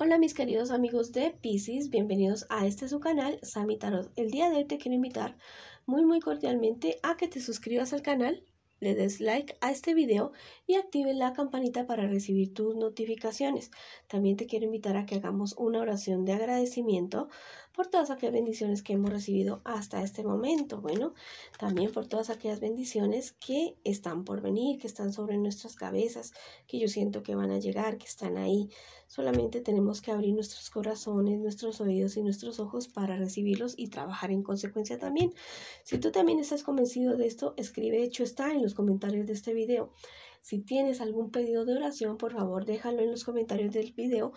Hola mis queridos amigos de Pisces, bienvenidos a este su canal Samitaros. El día de hoy te quiero invitar muy muy cordialmente a que te suscribas al canal, le des like a este video y active la campanita para recibir tus notificaciones. También te quiero invitar a que hagamos una oración de agradecimiento por todas aquellas bendiciones que hemos recibido hasta este momento. Bueno, también por todas aquellas bendiciones que están por venir, que están sobre nuestras cabezas, que yo siento que van a llegar, que están ahí. Solamente tenemos que abrir nuestros corazones, nuestros oídos y nuestros ojos para recibirlos y trabajar en consecuencia también. Si tú también estás convencido de esto, escribe hecho está en los comentarios de este video. Si tienes algún pedido de oración, por favor déjalo en los comentarios del video.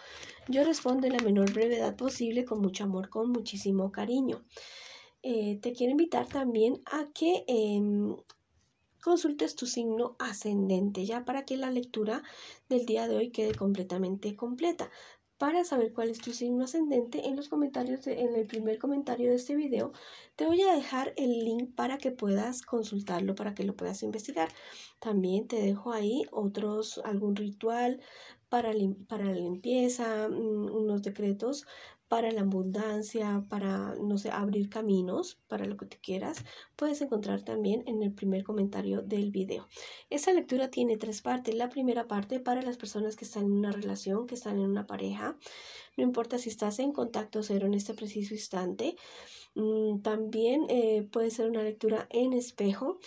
Yo respondo en la menor brevedad posible, con mucho amor, con muchísimo cariño. Eh, te quiero invitar también a que em, consultes tu signo ascendente, ya para que la lectura del día de hoy quede completamente completa. Para saber cuál es tu signo ascendente, en los comentarios, en el primer comentario de este video, te voy a dejar el link para que puedas consultarlo, para que lo puedas investigar. También te dejo ahí otros, algún ritual para, para la limpieza, mm, unos decretos para la abundancia, para, no sé, abrir caminos, para lo que te quieras, puedes encontrar también en el primer comentario del video. Esta lectura tiene tres partes. La primera parte para las personas que están en una relación, que están en una pareja, no importa si estás en contacto cero en este preciso instante. Mm, también eh, puede ser una lectura en espejo.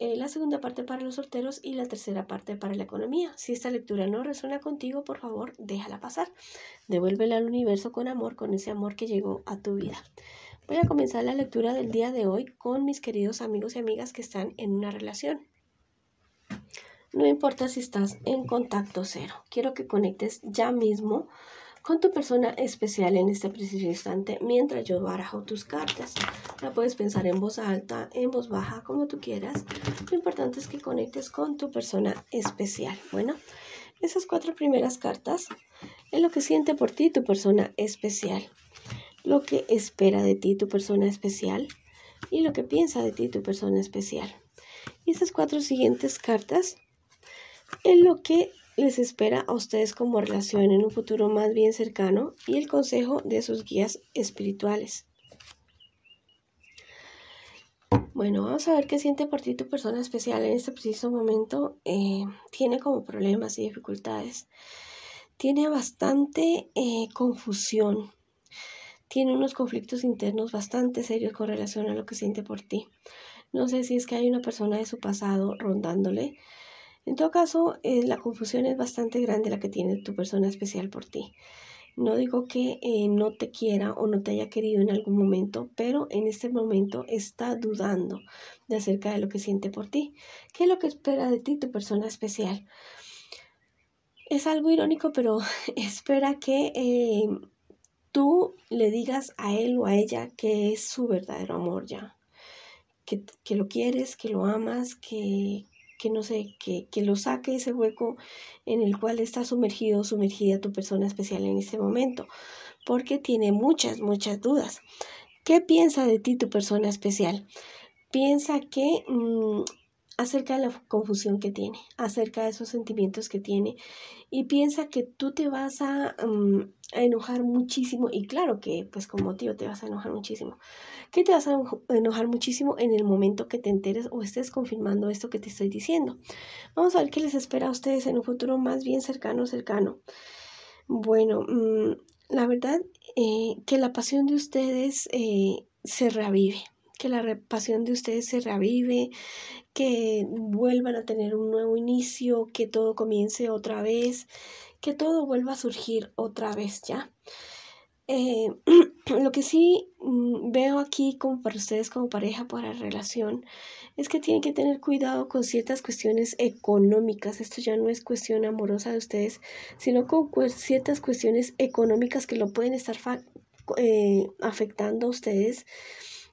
Eh, la segunda parte para los solteros y la tercera parte para la economía. Si esta lectura no resuena contigo, por favor, déjala pasar. Devuélvela al universo con amor, con ese amor que llegó a tu vida. Voy a comenzar la lectura del día de hoy con mis queridos amigos y amigas que están en una relación. No importa si estás en contacto cero, quiero que conectes ya mismo con tu persona especial en este preciso instante mientras yo barajo tus cartas. La puedes pensar en voz alta, en voz baja, como tú quieras. Lo importante es que conectes con tu persona especial. Bueno, esas cuatro primeras cartas es lo que siente por ti tu persona especial, lo que espera de ti tu persona especial y lo que piensa de ti tu persona especial. Y esas cuatro siguientes cartas es lo que les espera a ustedes como relación en un futuro más bien cercano y el consejo de sus guías espirituales. Bueno, vamos a ver qué siente por ti tu persona especial en este preciso momento. Eh, tiene como problemas y dificultades. Tiene bastante eh, confusión. Tiene unos conflictos internos bastante serios con relación a lo que siente por ti. No sé si es que hay una persona de su pasado rondándole en todo caso, eh, la confusión es bastante grande la que tiene tu persona especial por ti. No digo que eh, no te quiera o no te haya querido en algún momento, pero en este momento está dudando de acerca de lo que siente por ti. ¿Qué es lo que espera de ti tu persona especial? Es algo irónico, pero espera que eh, tú le digas a él o a ella que es su verdadero amor ya. que lo quieres, que lo amas, que, que no sé, que, lo saque ese hueco en el cual está sumergido, sumergida tu persona especial en este momento, porque tiene muchas, muchas dudas. ¿Qué piensa de ti tu persona especial? Piensa que mm, acerca de la confusión que tiene, acerca de esos sentimientos que tiene y piensa que tú te vas a, mm, enojar muchísimo y claro que pues como tío te vas a enojar muchísimo, que te vas a enojar muchísimo en el momento que te enteres o estés confirmando esto que te estoy diciendo. Vamos a ver qué les espera a ustedes en un futuro más bien cercano, cercano. Bueno, mm, la verdad eh, que la pasión de ustedes eh, se revive que la pasión de ustedes se revive, que vuelvan a tener un nuevo inicio, que todo comience otra vez, que todo vuelva a surgir otra vez ya. Eh, lo que sí mm, veo aquí para ustedes como pareja, para relación, es que tienen que tener cuidado con ciertas cuestiones económicas. Esto ya no es cuestión amorosa de ustedes, sino con ciertas cuestiones económicas que lo pueden estar eh, afectando a ustedes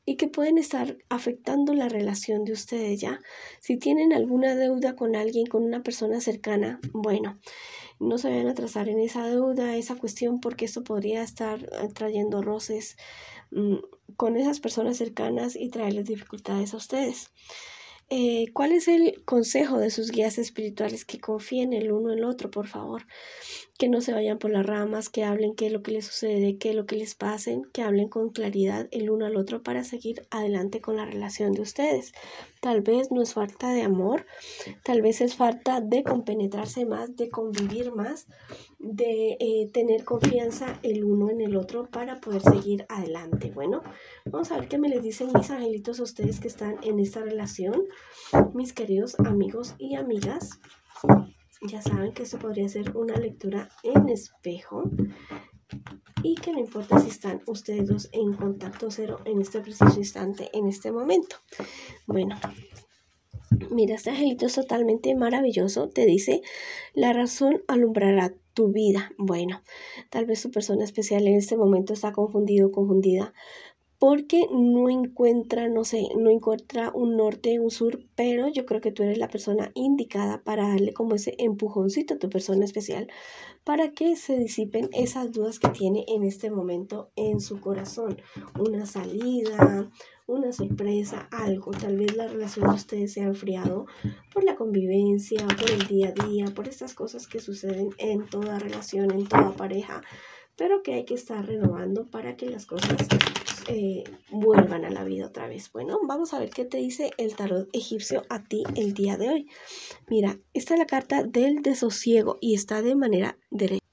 y que pueden estar afectando la relación de ustedes ya. Si tienen alguna deuda con alguien, con una persona cercana, bueno, no se vayan a atrasar en esa deuda, esa cuestión, porque eso podría estar eh, trayendo roces mm, con esas personas cercanas y traerles dificultades a ustedes. Eh, ¿Cuál es el consejo de sus guías espirituales? Que confíen el uno en el otro, por favor. Que no se vayan por las ramas, que hablen qué es lo que les sucede, qué es lo que les pasen, que hablen con claridad el uno al otro para seguir adelante con la relación de ustedes. Tal vez no es falta de amor, tal vez es falta de compenetrarse más, de convivir más, de eh, tener confianza el uno en el otro para poder seguir adelante. Bueno, vamos a ver qué me les dicen mis angelitos a ustedes que están en esta relación, mis queridos amigos y amigas. Ya saben que esto podría ser una lectura en espejo y que no importa si están ustedes dos en contacto cero en este preciso instante, en este momento. Bueno, Mira, este angelito es totalmente maravilloso. Te dice, la razón alumbrará tu vida. Bueno, tal vez su persona especial en este momento está confundido, confundida porque no encuentra, no sé, no encuentra un norte, un sur, pero yo creo que tú eres la persona indicada para darle como ese empujoncito a tu persona especial para que se disipen esas dudas que tiene en este momento en su corazón. Una salida, una sorpresa, algo. Tal vez la relación de ustedes se ha enfriado por la convivencia, por el día a día, por estas cosas que suceden en toda relación, en toda pareja, pero que hay que estar renovando para que las cosas eh, vuelvan a la vida otra vez. Bueno, vamos a ver qué te dice el tarot egipcio a ti el día de hoy. Mira, esta es la carta del desosiego y está de manera derecha.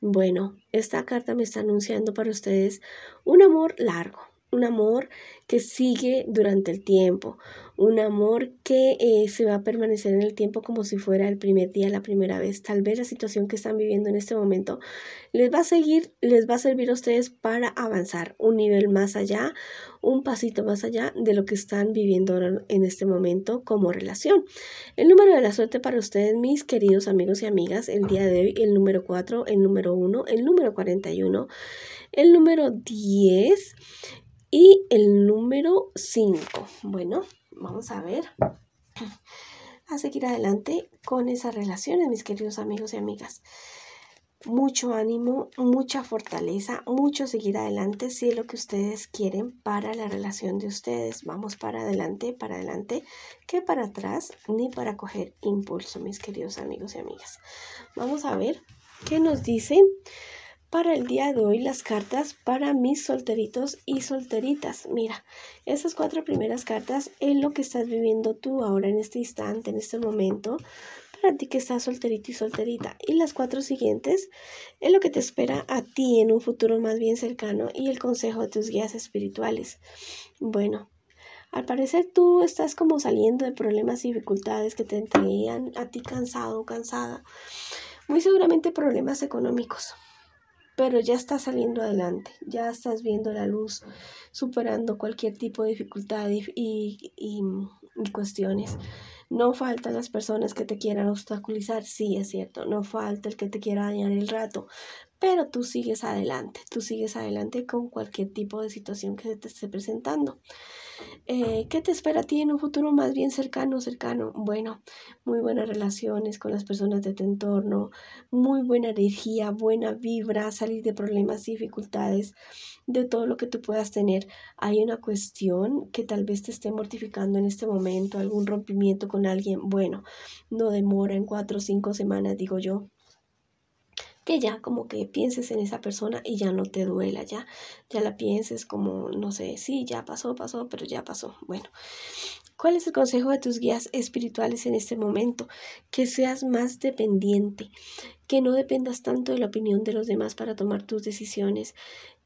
Bueno, esta carta me está anunciando para ustedes un amor largo, un amor que sigue durante el tiempo, un amor que eh, se va a permanecer en el tiempo como si fuera el primer día, la primera vez. Tal vez la situación que están viviendo en este momento les va a seguir, les va a servir a ustedes para avanzar un nivel más allá, un pasito más allá de lo que están viviendo en este momento como relación. El número de la suerte para ustedes, mis queridos amigos y amigas, el día de hoy, el número 4, el número 1, el número 41, el número 10 y el número 5. Bueno vamos a ver, a seguir adelante con esas relaciones, mis queridos amigos y amigas. Mucho ánimo, mucha fortaleza, mucho seguir adelante si es lo que ustedes quieren para la relación de ustedes. Vamos para adelante, para adelante, que para atrás ni para coger impulso, mis queridos amigos y amigas. Vamos a ver qué nos dicen para el día de hoy las cartas para mis solteritos y solteritas. Mira, esas cuatro primeras cartas es lo que estás viviendo tú ahora en este instante, en este momento, para ti que estás solterito y solterita. Y las cuatro siguientes es lo que te espera a ti en un futuro más bien cercano y el consejo de tus guías espirituales. Bueno, al parecer tú estás como saliendo de problemas y dificultades que te traían a ti cansado o cansada. Muy seguramente problemas económicos pero ya estás saliendo adelante, ya estás viendo la luz, superando cualquier tipo de dificultad y, cuestiones. No faltan las personas que te quieran obstaculizar, sí, es cierto, no falta el que te quiera dañar el rato, pero tú sigues adelante, tú sigues adelante con cualquier tipo de situación que te esté presentando. Eh, ¿Qué te espera a ti en un futuro más bien cercano, cercano? Bueno, muy buenas relaciones con las personas de tu entorno, muy buena energía, buena vibra, salir de problemas dificultades, de todo lo que tú puedas tener. Hay una cuestión que tal vez te esté mortificando en este momento, algún rompimiento con alguien. Bueno, no demora en cuatro o cinco semanas, digo yo que ya como que pienses en esa persona y ya no te duela, ya, ya la pienses como, no sé, sí, ya pasó, pasó, pero ya pasó. Bueno, ¿cuál es el consejo de tus guías espirituales en este momento? Que seas más dependiente, que no dependas tanto de la opinión de los demás para tomar tus decisiones,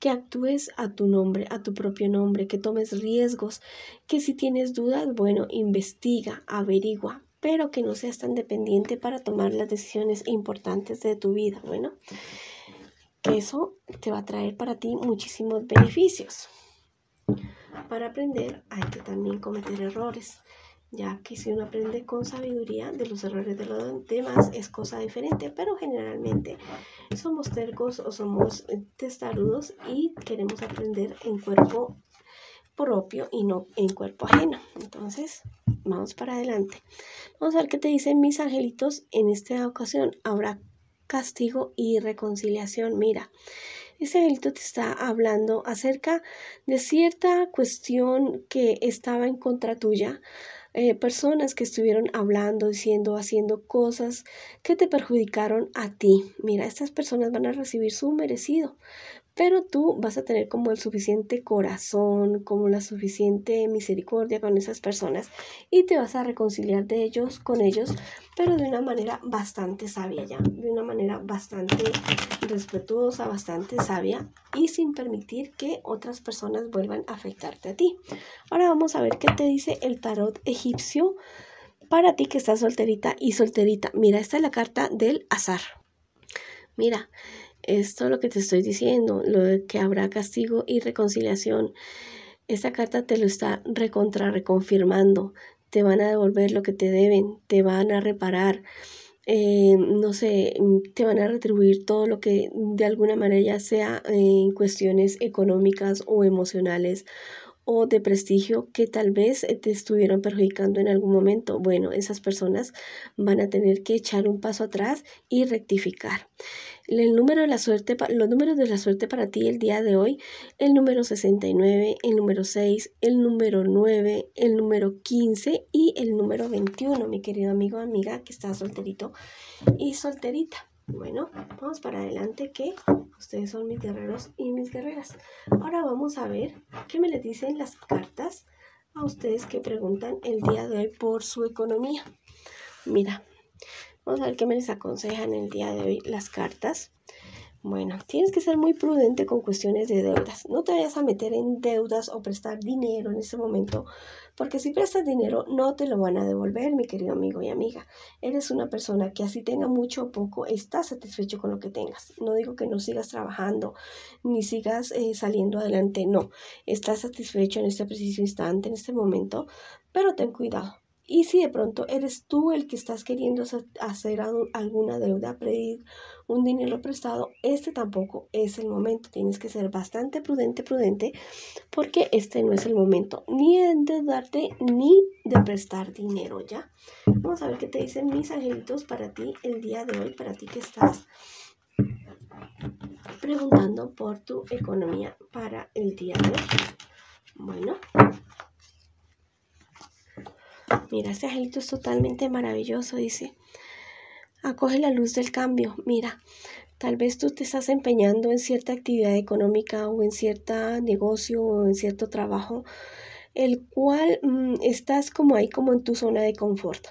que actúes a tu nombre, a tu propio nombre, que tomes riesgos, que si tienes dudas, bueno, investiga, averigua, pero que no seas tan dependiente para tomar las decisiones importantes de tu vida. Bueno, que eso te va a traer para ti muchísimos beneficios. Para aprender hay que también cometer errores, ya que si uno aprende con sabiduría de los errores de los demás es cosa diferente, pero generalmente somos tercos o somos testarudos y queremos aprender en cuerpo propio y no en cuerpo ajeno. Entonces, vamos para adelante. Vamos a ver qué te dicen mis angelitos en esta ocasión. Habrá castigo y reconciliación. Mira, este angelito te está hablando acerca de cierta cuestión que estaba en contra tuya. Eh, personas que estuvieron hablando, diciendo, haciendo cosas que te perjudicaron a ti. Mira, estas personas van a recibir su merecido. Pero tú vas a tener como el suficiente corazón, como la suficiente misericordia con esas personas y te vas a reconciliar de ellos con ellos, pero de una manera bastante sabia ya, de una manera bastante respetuosa, bastante sabia y sin permitir que otras personas vuelvan a afectarte a ti. Ahora vamos a ver qué te dice el tarot egipcio para ti que estás solterita y solterita. Mira, esta es la carta del azar. Mira, esto es lo que te estoy diciendo, lo de que habrá castigo y reconciliación. Esta carta te lo está recontra reconfirmando. Te van a devolver lo que te deben, te van a reparar, eh, no sé, te van a retribuir todo lo que de alguna manera ya sea en cuestiones económicas o emocionales o de prestigio que tal vez te estuvieron perjudicando en algún momento. Bueno, esas personas van a tener que echar un paso atrás y rectificar número de la suerte, los números de la suerte para ti el día de hoy, el número 69, el número 6, el número 9, el número 15 y el número 21, mi querido amigo, amiga que está solterito y solterita. Bueno, vamos para adelante que ustedes son mis guerreros y mis guerreras. Ahora vamos a ver qué me les dicen las cartas a ustedes que preguntan el día de hoy por su economía. Mira, Vamos a ver qué me les aconsejan el día de hoy las cartas. Bueno, tienes que ser muy prudente con cuestiones de deudas. No te vayas a meter en deudas o prestar dinero en este momento, porque si prestas dinero no te lo van a devolver, mi querido amigo y amiga. Eres una persona que así tenga mucho o poco, está satisfecho con lo que tengas. No digo que no sigas trabajando ni sigas eh, saliendo adelante, no. Estás satisfecho en este preciso instante, en este momento, pero ten cuidado y si de pronto eres tú el que estás queriendo hacer alguna deuda, pedir un dinero prestado, este tampoco es el momento. Tienes que ser bastante prudente, prudente, porque este no es el momento ni de darte ni de prestar dinero, ¿ya? Vamos a ver qué te dicen mis angelitos para ti el día de hoy, para ti que estás preguntando por tu economía para el día de hoy. Bueno, Mira, ese ángelito es totalmente maravilloso, dice. Acoge la luz del cambio. Mira, tal vez tú te estás empeñando en cierta actividad económica o en cierto negocio o en cierto trabajo, el cual mm, estás como ahí, como en tu zona de confort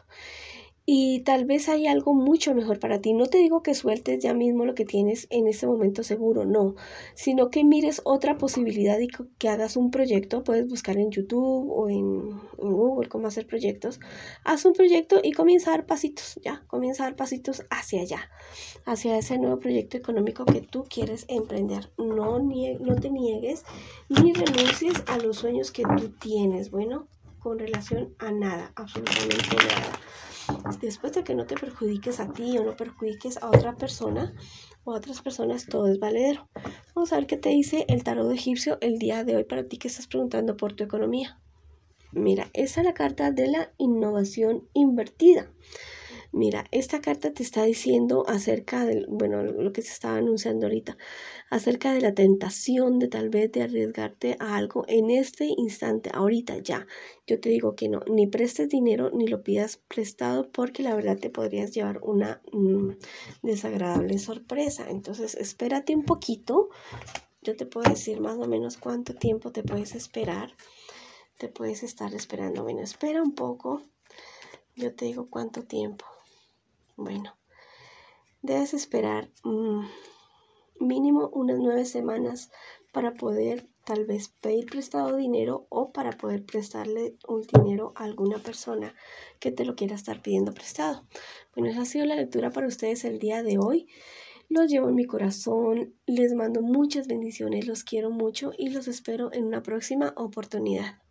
y tal vez hay algo mucho mejor para ti. No te digo que sueltes ya mismo lo que tienes en este momento seguro, no, sino que mires otra posibilidad y que hagas un proyecto, puedes buscar en YouTube o en, Google cómo hacer proyectos, haz un proyecto y comienza a dar pasitos, ya, comienza a dar pasitos hacia allá, hacia ese nuevo proyecto económico que tú quieres emprender. No, no te niegues ni renuncies a los sueños que tú tienes, bueno con relación a nada, absolutamente nada. Después de que no te perjudiques a ti o no perjudiques a otra persona o a otras personas, todo es valedero. Vamos a ver qué te dice el tarot egipcio el día de hoy para ti que estás preguntando por tu economía. Mira, esa es la carta de la innovación invertida. Mira, esta carta te está diciendo acerca del, bueno, lo que se estaba anunciando ahorita, acerca de la tentación de tal vez de arriesgarte a algo en este instante, ahorita ya. Yo te digo que no, ni prestes dinero ni lo pidas prestado porque la verdad te podrías llevar una mm, desagradable sorpresa. Entonces, espérate un poquito. Yo te puedo decir más o menos cuánto tiempo te puedes esperar. Te puedes estar esperando. Bueno, espera un poco. Yo te digo cuánto tiempo. Bueno, debes esperar mm, mínimo unas nueve semanas para poder tal vez pedir prestado dinero o para poder prestarle un dinero a alguna persona que te lo quiera estar pidiendo prestado. Bueno, esa ha sido la lectura para ustedes el día de hoy. Los llevo en mi corazón, les mando muchas bendiciones, los quiero mucho y los espero en una próxima oportunidad.